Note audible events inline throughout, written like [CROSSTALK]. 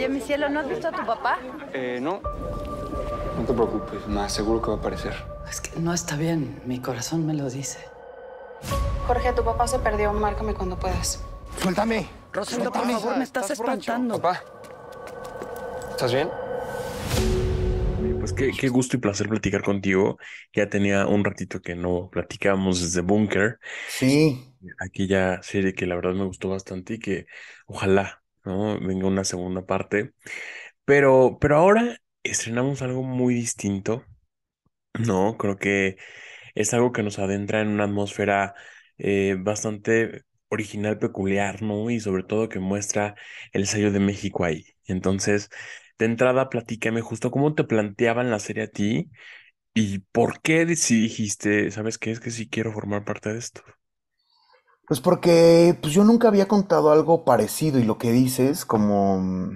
Oye, mi cielo, ¿no has visto a tu papá? Eh, no. No te preocupes, más seguro que va a aparecer. Es que no está bien, mi corazón me lo dice. Jorge, tu papá se perdió, márcame cuando puedas. ¡Suéltame! Rosendo, por favor, me estás, espantando. Papá, ¿estás bien? Pues qué, gusto y placer platicar contigo. Ya tenía un ratito que no platicábamos desde Bunker. Sí. Aquella serie que la verdad me gustó bastante y que ojalá ¿no? Venga una segunda parte. Pero, pero ahora estrenamos algo muy distinto, ¿no? Creo que es algo que nos adentra en una atmósfera eh, bastante original, peculiar, ¿no? Y sobre todo que muestra el sello de México ahí. Entonces, de entrada, platícame justo cómo te planteaban la serie a ti y por qué si dijiste, ¿sabes qué? Es que sí quiero formar parte de esto. Pues porque pues, yo nunca había contado algo parecido y lo que dices como mm,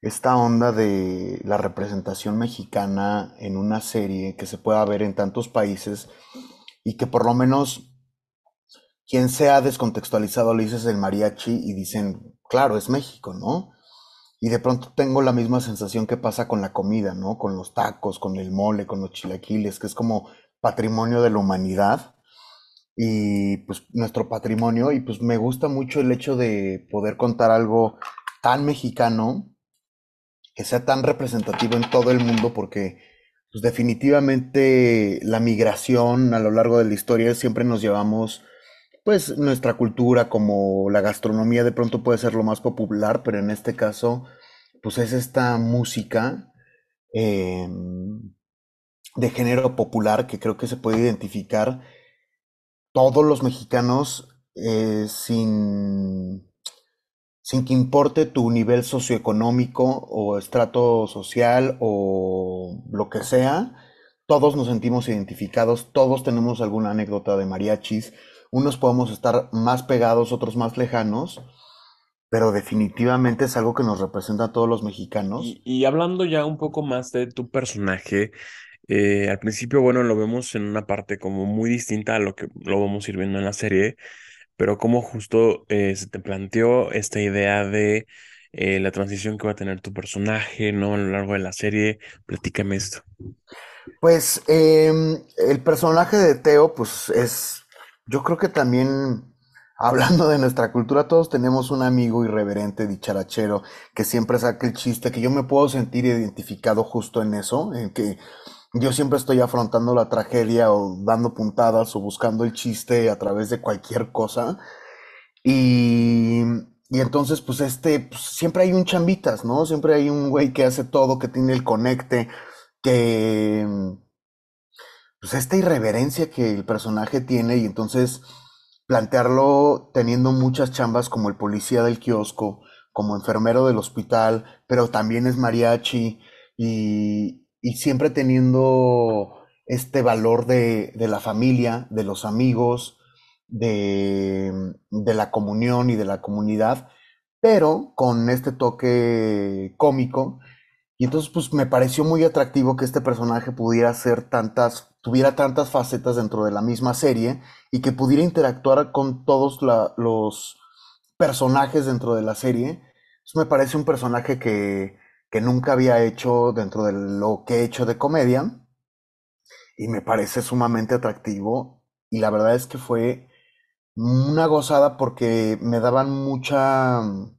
esta onda de la representación mexicana en una serie que se pueda ver en tantos países y que por lo menos quien sea descontextualizado le dices el mariachi y dicen, claro, es México, ¿no? Y de pronto tengo la misma sensación que pasa con la comida, ¿no? Con los tacos, con el mole, con los chilaquiles, que es como patrimonio de la humanidad y pues nuestro patrimonio y pues me gusta mucho el hecho de poder contar algo tan mexicano que sea tan representativo en todo el mundo porque pues definitivamente la migración a lo largo de la historia siempre nos llevamos pues nuestra cultura como la gastronomía de pronto puede ser lo más popular pero en este caso pues es esta música em, de género popular que creo que se puede identificar todos los mexicanos eh, sin, sin que importe tu nivel socioeconómico o estrato social o lo que sea, todos nos sentimos identificados, todos tenemos alguna anécdota de mariachis, unos podemos estar más pegados, otros más lejanos, pero definitivamente es algo que nos representa a todos los mexicanos. y hablando ya un poco más de tu personaje, eh, al principio, bueno, lo vemos en una parte como muy distinta a lo que lo vamos a ir viendo en la serie, pero como justo eh, se te planteó esta idea de eh, la transición que va a tener tu personaje, ¿no? A lo largo de la serie, platícame esto. Pues em, el personaje de Teo, pues es, yo creo que también Hablando de nuestra cultura, todos tenemos un amigo irreverente, dicharachero, que siempre saca el chiste, que yo me puedo sentir identificado justo en eso, en que yo siempre estoy afrontando la tragedia o dando puntadas o buscando el chiste a través de cualquier cosa. Y, entonces, pues este, pues siempre hay un chambitas, ¿no? Siempre hay un güey que hace todo, que tiene el conecte, que... Pues esta irreverencia que el personaje tiene y entonces plantearlo teniendo muchas chambas como el policía del kiosco, como enfermero del hospital, pero también es mariachi y, y siempre teniendo este valor de, de la familia, de los amigos, de, de, la comunión y de la comunidad, pero con este toque cómico. Y entonces, pues me pareció muy atractivo que este personaje pudiera ser tantas, tuviera tantas facetas dentro de la misma serie y que pudiera interactuar con todos los personajes dentro de la serie. me parece un personaje que, que nunca había hecho dentro de lo que he hecho de comedia y me parece sumamente atractivo y la verdad es que fue una gozada porque me daban mucha mm,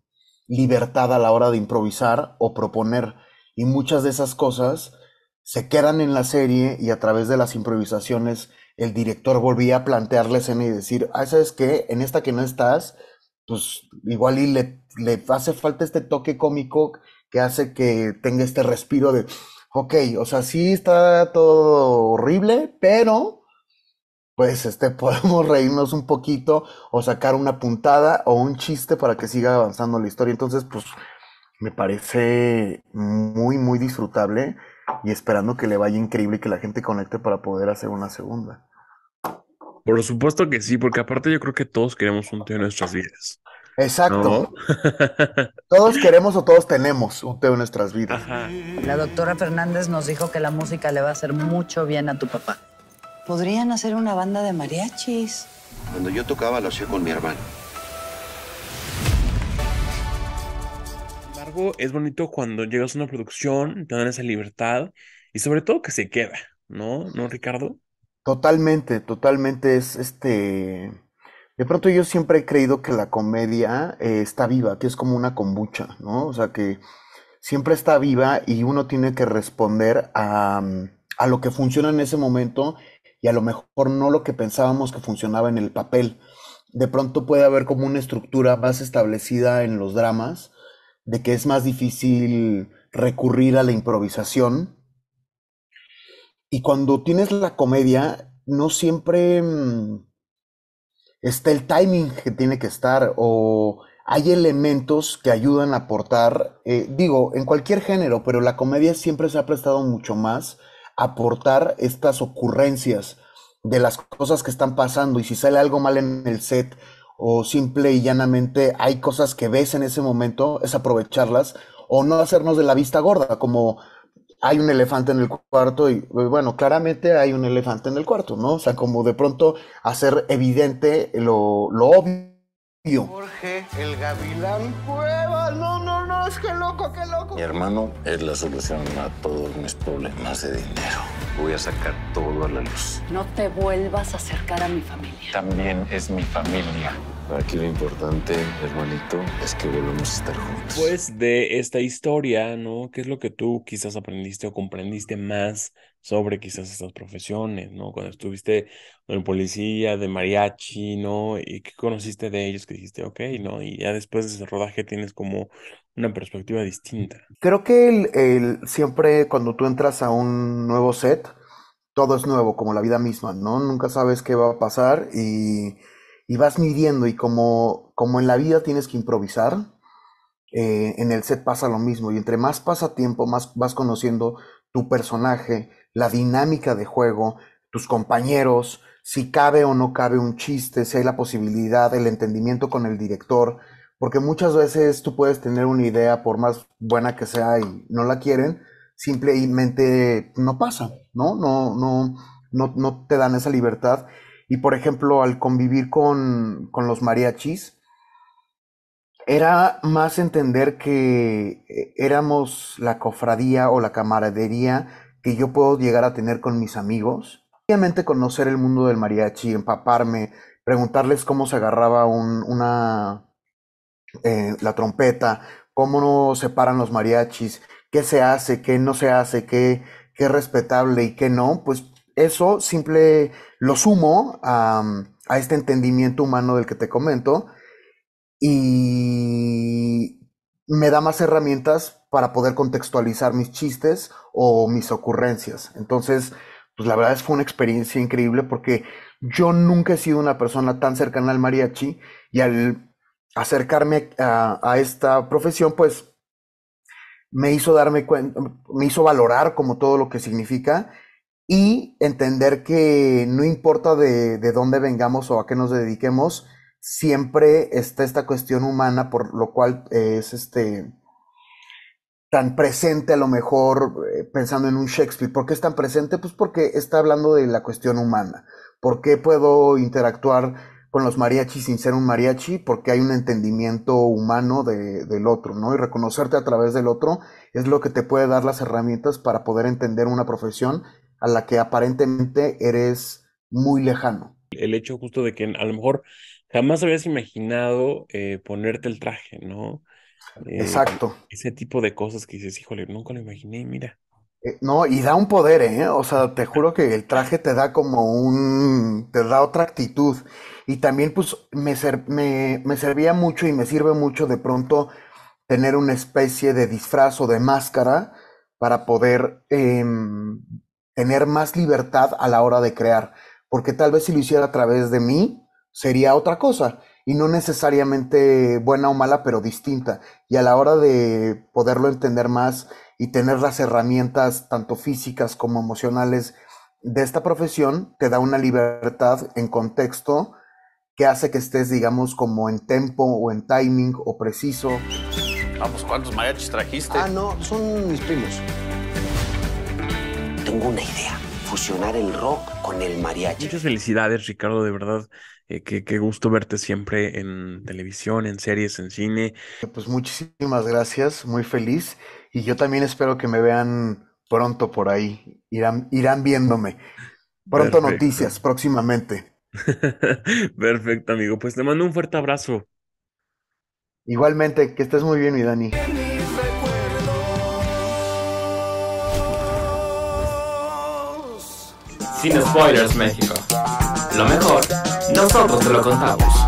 libertad a la hora de improvisar o proponer y muchas de esas cosas se quedan en la serie y a través de las improvisaciones el director volvía a plantear la escena y decir, ah, ¿sabes qué? En esta que no estás, pues igual y le, le hace falta este toque cómico que hace que tenga este respiro de, ok, o sea, sí está todo horrible, pero pues este, [LAUGHS] podemos reírnos un poquito o sacar una puntada o un chiste para que siga avanzando la historia. Entonces, pues me parece muy, muy disfrutable y esperando que le vaya increíble y que la gente conecte para poder hacer una segunda. Por supuesto que sí, porque aparte yo creo que todos queremos un tío en nuestras vidas. Exacto. [LAUGHS] todos queremos o todos tenemos un teo en nuestras vidas. La doctora Fernández nos dijo que la música le va a hacer mucho bien a tu papá. Podrían hacer una banda de mariachis. Cuando yo tocaba lo hacía con mi hermano. Sin es bonito cuando llegas a una producción, te dan esa libertad y sobre todo que se queda, ¿no? ¿No, Ricardo? Totalmente, totalmente es este de pronto yo siempre he creído que la comedia eh, está viva, que es como una kombucha, ¿no? O sea, que siempre está viva y uno tiene que responder mm, a, lo que funciona en ese momento y a lo mejor no lo que pensábamos que funcionaba en el papel. De pronto puede haber como una estructura más establecida en los dramas de que es más difícil recurrir a la improvisación. Y cuando tienes la comedia, no siempre... Mm, está el timing que tiene que estar o hay elementos que ayudan a aportar, eh, digo, en cualquier género, pero la comedia siempre se ha prestado mucho más a aportar estas ocurrencias de las cosas que están pasando y si sale algo mal en el set o simple y llanamente hay cosas que ves en ese momento, es aprovecharlas o no hacernos de la vista gorda, como hay un elefante en el cuarto y pues, bueno, claramente hay un elefante en el cuarto, ¿no? O sea, como de pronto hacer evidente lo, lo obvio. Jorge, el gavilán cueva, no, no, no, es que loco, qué loco. Mi hermano es la solución a todos mis problemas de dinero. Voy a sacar todo a la luz. No te vuelvas a acercar a mi familia. También es mi familia. Aquí lo importante, hermanito, es que volvamos a estar juntos. Pues de esta historia, ¿no? ¿Qué es lo que tú quizás aprendiste o comprendiste más sobre quizás estas profesiones, ¿no? Cuando estuviste en policía, de mariachi, ¿no? ¿Y qué conociste de ellos que dijiste, ok, ¿no? Y ya después de ese rodaje tienes como una perspectiva distinta. Creo que el, siempre cuando tú entras a un nuevo set, todo es nuevo, como la vida misma, ¿no? Nunca sabes qué va a pasar y y vas midiendo y como, como en la vida tienes que improvisar, eh, en el set pasa lo mismo y entre más pasa tiempo, más vas conociendo tu personaje, la dinámica de juego, tus compañeros, si cabe o no cabe un chiste, si hay la posibilidad, el entendimiento con el director, porque muchas veces tú puedes tener una idea por más buena que sea y no la quieren, simplemente no pasa, ¿no? No, no, no, no te dan esa libertad y por ejemplo, al convivir con, los mariachis, era más entender que eh, éramos la cofradía o la camaradería que yo puedo llegar a tener con mis amigos. Obviamente conocer el mundo del mariachi, empaparme, preguntarles cómo se agarraba una, eh, la trompeta, cómo no separan los mariachis, qué se hace, qué no se hace, qué, qué es respetable y qué no, pues eso simple lo sumo a, este entendimiento humano del que te comento y me da más herramientas para poder contextualizar mis chistes o mis ocurrencias. Entonces, pues la verdad es que fue una experiencia increíble porque yo nunca he sido una persona tan cercana al mariachi y al acercarme a, a esta profesión, pues me hizo darme cuenta, me hizo valorar como todo lo que significa y entender que no importa de, dónde vengamos o a qué nos dediquemos, siempre está esta cuestión humana, por lo cual es este tan presente a lo mejor eh, pensando en un Shakespeare. ¿Por qué es tan presente? Pues porque está hablando de la cuestión humana. ¿Por qué puedo interactuar con los mariachis sin ser un mariachi? Porque hay un entendimiento humano del otro, ¿no? Y reconocerte a través del otro es lo que te puede dar las herramientas para poder entender una profesión a la que aparentemente eres muy lejano. El hecho justo de que a lo mejor jamás habías imaginado eh, ponerte el traje, ¿no? Eh, Exacto. Ese tipo de cosas que dices, híjole, nunca lo imaginé, mira. Eh, no, y da un poder, ¿eh? O sea, te juro que el traje te da como un, te da otra actitud. Y también pues me, servía mucho y me sirve mucho de pronto tener una especie de disfraz o de máscara para poder em, tener más libertad a la hora de crear, porque tal vez si lo hiciera a través de mí, sería otra cosa, y no necesariamente buena o mala, pero distinta. Y a la hora de poderlo entender más y tener las herramientas, tanto físicas como emocionales, de esta profesión, te da una libertad en contexto que hace que estés, digamos, como en tempo o en timing o preciso. Vamos, ¿cuántos mariachis trajiste? Ah, no, son mis primos tengo una idea, fusionar el rock con el mariachi. Muchas felicidades, Ricardo, de verdad. Eh, qué, gusto verte siempre en televisión, en series, en cine. Pues muchísimas gracias, muy feliz. Y yo también espero que me vean pronto por ahí. Irán, viéndome. Pronto noticias, próximamente. [LAUGHS] Perfecto, amigo. Pues te mando un fuerte abrazo. Igualmente, que estés muy bien, mi Dani. Sin Spoilers México. Lo mejor, nosotros te lo contamos.